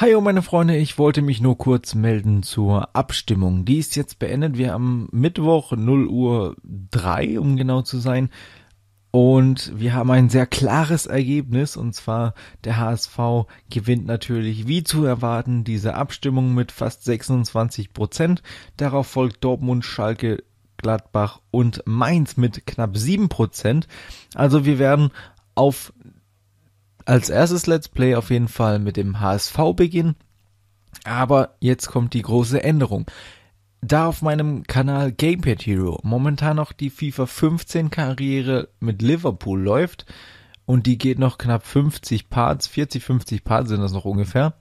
Hi, oh meine Freunde, ich wollte mich nur kurz melden zur Abstimmung. Die ist jetzt beendet. Wir haben Mittwoch 0 Uhr 3, um genau zu sein. Und wir haben ein sehr klares Ergebnis und zwar der HSV gewinnt natürlich wie zu erwarten diese Abstimmung mit fast 26 Prozent. Darauf folgt Dortmund, Schalke, Gladbach und Mainz mit knapp 7 Prozent. Also wir werden auf als erstes Let's Play auf jeden Fall mit dem HSV beginnen. Aber jetzt kommt die große Änderung. Da auf meinem Kanal Gamepad Hero momentan noch die FIFA 15 Karriere mit Liverpool läuft und die geht noch knapp 50 Parts, 40, 50 Parts sind das noch ungefähr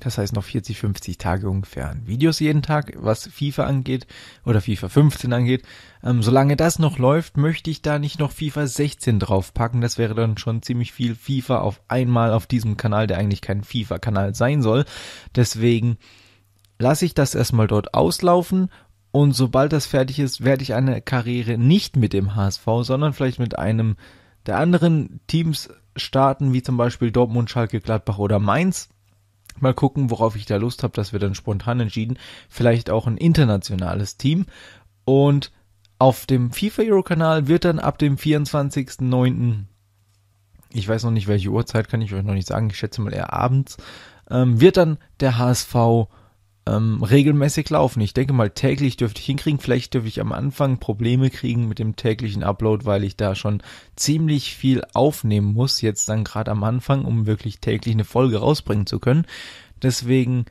das heißt noch 40, 50 Tage ungefähr an Videos jeden Tag, was FIFA angeht oder FIFA 15 angeht. Ähm, solange das noch läuft, möchte ich da nicht noch FIFA 16 draufpacken. Das wäre dann schon ziemlich viel FIFA auf einmal auf diesem Kanal, der eigentlich kein FIFA-Kanal sein soll. Deswegen lasse ich das erstmal dort auslaufen und sobald das fertig ist, werde ich eine Karriere nicht mit dem HSV, sondern vielleicht mit einem der anderen Teams starten, wie zum Beispiel Dortmund, Schalke, Gladbach oder Mainz Mal gucken, worauf ich da Lust habe, dass wir dann spontan entschieden. Vielleicht auch ein internationales Team. Und auf dem FIFA Euro Kanal wird dann ab dem 24.09. Ich weiß noch nicht, welche Uhrzeit kann ich euch noch nicht sagen. Ich schätze mal eher abends. Ähm, wird dann der HSV ähm, regelmäßig laufen. Ich denke mal, täglich dürfte ich hinkriegen. Vielleicht dürfte ich am Anfang Probleme kriegen mit dem täglichen Upload, weil ich da schon ziemlich viel aufnehmen muss, jetzt dann gerade am Anfang, um wirklich täglich eine Folge rausbringen zu können. Deswegen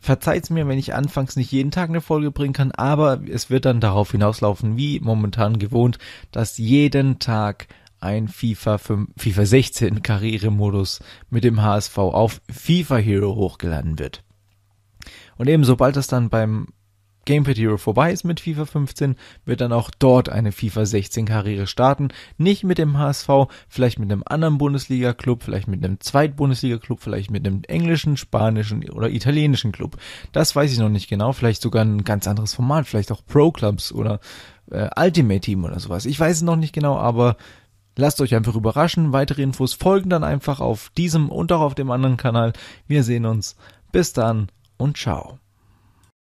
verzeiht's mir, wenn ich anfangs nicht jeden Tag eine Folge bringen kann, aber es wird dann darauf hinauslaufen, wie momentan gewohnt, dass jeden Tag ein FIFA 5, FIFA 16 Karrieremodus mit dem HSV auf FIFA Hero hochgeladen wird. Und eben sobald das dann beim Gamepad Hero vorbei ist mit FIFA 15, wird dann auch dort eine FIFA 16 Karriere starten. Nicht mit dem HSV, vielleicht mit einem anderen Bundesliga-Club, vielleicht mit einem Zweit-Bundesliga-Club, vielleicht mit einem englischen, spanischen oder italienischen Club. Das weiß ich noch nicht genau. Vielleicht sogar ein ganz anderes Format, vielleicht auch Pro-Clubs oder äh, Ultimate Team oder sowas. Ich weiß es noch nicht genau, aber lasst euch einfach überraschen. Weitere Infos folgen dann einfach auf diesem und auch auf dem anderen Kanal. Wir sehen uns. Bis dann und ciao.